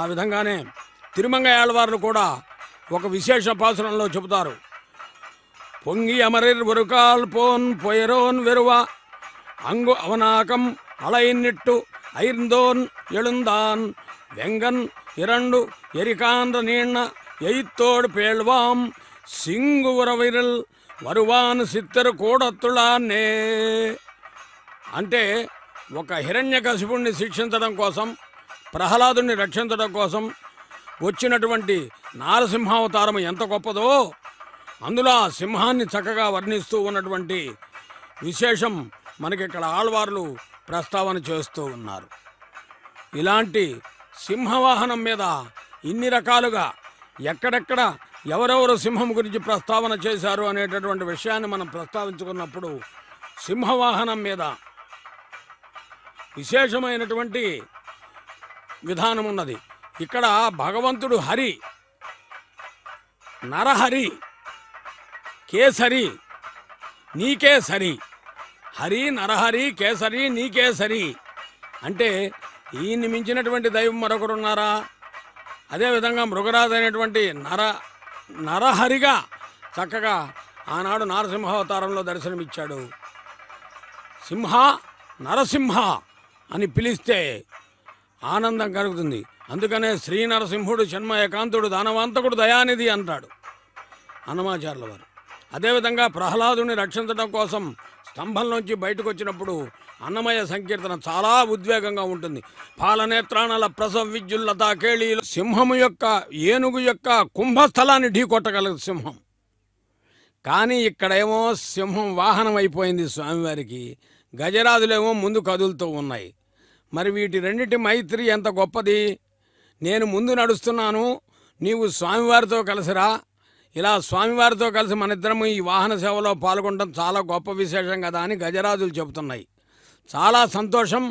ఆ విధంగానే తిరుమంగ ఏళ్ళవారిని కూడా ఒక విశేష పాసురంలో చెబుతారు పొంగి అమరిర్ వరుకాల్ పోన్ పొయరోన్ వెరువ అంగు అవనాకం అలైన్నిట్టు ఐర్ందోన్ ఎళుందాన్ వెంగన్ ఇరండు ఎరికాంద్ర నీణ ఎయిత్తోడు పేళ్వాం సింగు ఉరవిరల్ వరువాన్ సిత్తరు కూడత్తులాన్నే అంటే ఒక హిరణ్య శిక్షించడం కోసం ప్రహ్లాదుని రక్షించడం కోసం వచ్చినటువంటి నారసింహావతారం ఎంత గొప్పదో అందులో ఆ సింహాన్ని చక్కగా వర్ణిస్తూ ఉన్నటువంటి విశేషం మనకి ఇక్కడ ఆళ్వార్లు ప్రస్తావన చేస్తూ ఉన్నారు ఇలాంటి సింహవాహనం మీద ఇన్ని రకాలుగా ఎక్కడెక్కడ ఎవరెవరు సింహం గురించి ప్రస్తావన చేశారు అనేటటువంటి విషయాన్ని మనం ప్రస్తావించుకున్నప్పుడు సింహవాహనం మీద విశేషమైనటువంటి విధానం ఉన్నది ఇక్కడ భగవంతుడు హరి నరహరి కేసరి నీకే సరి హరి నరహరి కేసరి నీకే సరి అంటే ఈయన్ని మించినటువంటి దైవం మరొకరున్నారా అదేవిధంగా మృగరాజు అయినటువంటి నర నరహరిగా చక్కగా ఆనాడు నారసింహావతారంలో దర్శనమిచ్చాడు సింహ నరసింహ అని పిలిస్తే ఆనందం కలుగుతుంది అందుకనే శ్రీ నరసింహుడు ఏకాంతుడు దానవాంతకుడు దయానిధి అంటాడు హనుమాచార్యుల వారు అదేవిధంగా ప్రహ్లాదుని రక్షించడం కోసం స్తంభంలోంచి బయటకు వచ్చినప్పుడు అన్నమయ్య సంకీర్తన చాలా ఉద్వేగంగా ఉంటుంది పాలనేత్రాణాల ప్రసవ విద్యుల్లతా కేళీ సింహము యొక్క ఏనుగు యొక్క కుంభస్థలాన్ని ఢీకొట్టగలదు సింహం కానీ ఇక్కడేమో సింహం వాహనం అయిపోయింది స్వామివారికి గజరాజులేమో ముందు కదులుతూ ఉన్నాయి మరి వీటి రెండింటి మైత్రి ఎంత గొప్పది నేను ముందు నడుస్తున్నాను నీవు స్వామివారితో కలిసిరా ఇలా స్వామివారితో కలిసి మనిద్దరము ఈ వాహన సేవలో పాల్గొనడం చాలా గొప్ప విశేషం కదా అని గజరాజులు చెబుతున్నాయి చాలా సంతోషం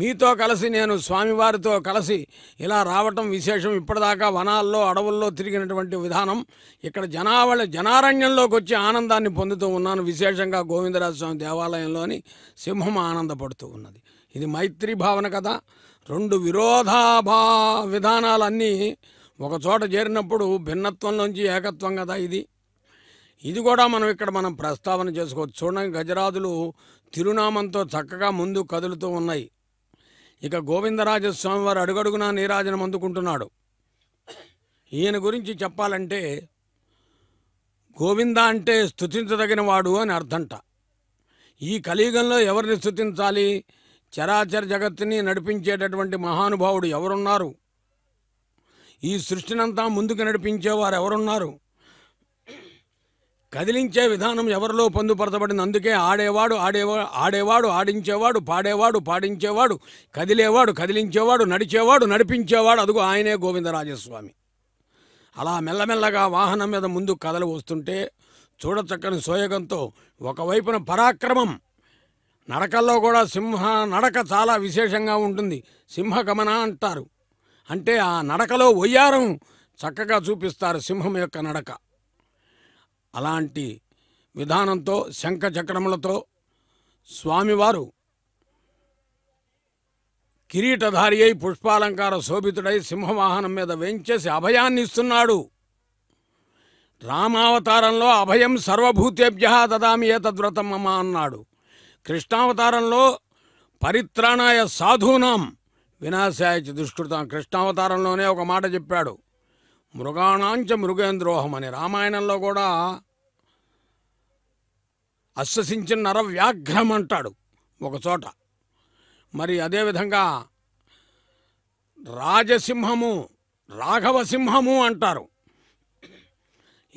మీతో కలిసి నేను స్వామివారితో కలిసి ఇలా రావటం విశేషం ఇప్పటిదాకా వనాల్లో అడవుల్లో తిరిగినటువంటి విధానం ఇక్కడ జనావళి జనారణ్యంలోకి వచ్చి ఆనందాన్ని పొందుతూ ఉన్నాను విశేషంగా గోవిందరాజ స్వామి దేవాలయంలోని సింహం ఆనందపడుతూ ఉన్నది ఇది మైత్రి భావన కదా రెండు విరోధాభా విధానాలన్నీ ఒకచోట చేరినప్పుడు భిన్నత్వం నుంచి ఏకత్వం కదా ఇది ఇది కూడా మనం ఇక్కడ మనం ప్రస్తావన చేసుకోవచ్చు చూడండి గజరాజులు తిరునామంతో చక్కగా ముందు కదులుతూ ఉన్నాయి ఇక గోవిందరాజస్వామి వారు అడుగడుగున నీరాజనం అందుకుంటున్నాడు ఈయన గురించి చెప్పాలంటే గోవింద అంటే స్థుతించదగిన వాడు అని అర్థంట ఈ కలియుగంలో ఎవరిని స్థుతించాలి చరాచర జగత్తుని నడిపించేటటువంటి మహానుభావుడు ఎవరున్నారు ఈ సృష్టినంతా ముందుకు నడిపించేవారు ఎవరున్నారు కదిలించే విధానం ఎవరిలో పొందుపరచబడింది అందుకే ఆడేవాడు ఆడేవా ఆడేవాడు ఆడించేవాడు పాడేవాడు పాడించేవాడు కదిలేవాడు కదిలించేవాడు నడిచేవాడు నడిపించేవాడు అదుగు ఆయనే గోవిందరాజస్వామి అలా మెల్లమెల్లగా వాహనం మీద ముందు కథలు వస్తుంటే చూడచక్కని సోయగంతో ఒకవైపున పరాక్రమం నడకల్లో కూడా సింహ నడక చాలా విశేషంగా ఉంటుంది సింహ గమన అంటారు అంటే ఆ నడకలో ఒయ్యారం చక్కగా చూపిస్తారు సింహం యొక్క నడక అలాంటి విధానంతో శంఖ చక్రములతో స్వామివారు కిరీటధారి అయి పుష్పాలంకార శోభితుడై సింహవాహనం మీద వేయించేసి అభయాన్ని ఇస్తున్నాడు రామావతారంలో అభయం సర్వభూతేభ్య దదామి ఏ తద్వ్రతం అన్నాడు కృష్ణావతారంలో పరిత్రాణాయ సాధూనాం వినాశాయ దుష్కృతం కృష్ణావతారంలోనే ఒక మాట చెప్పాడు మృగాణాంచ మృగేంద్రోహం అని రామాయణంలో కూడా అశ్వసించిన నర వ్యాఘ్రం అంటాడు ఒకచోట మరి అదేవిధంగా రాజసింహము రాఘవసింహము అంటారు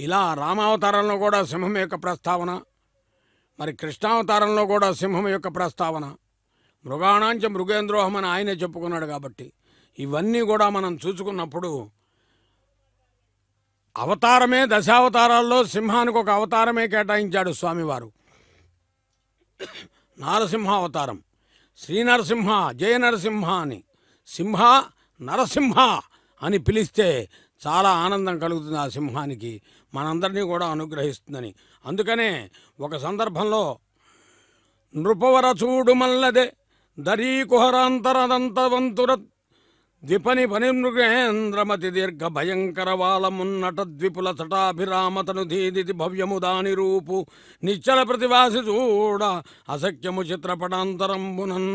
ఇలా రామావతారంలో కూడా సింహం యొక్క ప్రస్తావన మరి కృష్ణావతారంలో కూడా సింహం యొక్క ప్రస్తావన మృగాణాంచ మృగేంద్రోహం అని ఆయనే చెప్పుకున్నాడు కాబట్టి ఇవన్నీ కూడా మనం చూసుకున్నప్పుడు అవతారమే దశావతారాల్లో సింహానికి ఒక అవతారమే కేటాయించాడు స్వామివారు నారసింహ అవతారం శ్రీ నరసింహ జయ నరసింహ అని సింహ నరసింహ అని పిలిస్తే చాలా ఆనందం కలుగుతుంది ఆ సింహానికి మనందరినీ కూడా అనుగ్రహిస్తుందని అందుకనే ఒక సందర్భంలో నృపవర చూడు మల్లదే దరీకుహరాంతరదంతవంతురత్ ద్విపని మృగేంద్రమతి దీర్ఘ భయంకర వాళమున్నట ద్విపుల చటాభిరామతను ధీదితి భవ్యము దాని రూపు నిశ్చల ప్రతివాసి చూడ అసఖ్యము చిత్రపటాంతరంబునన్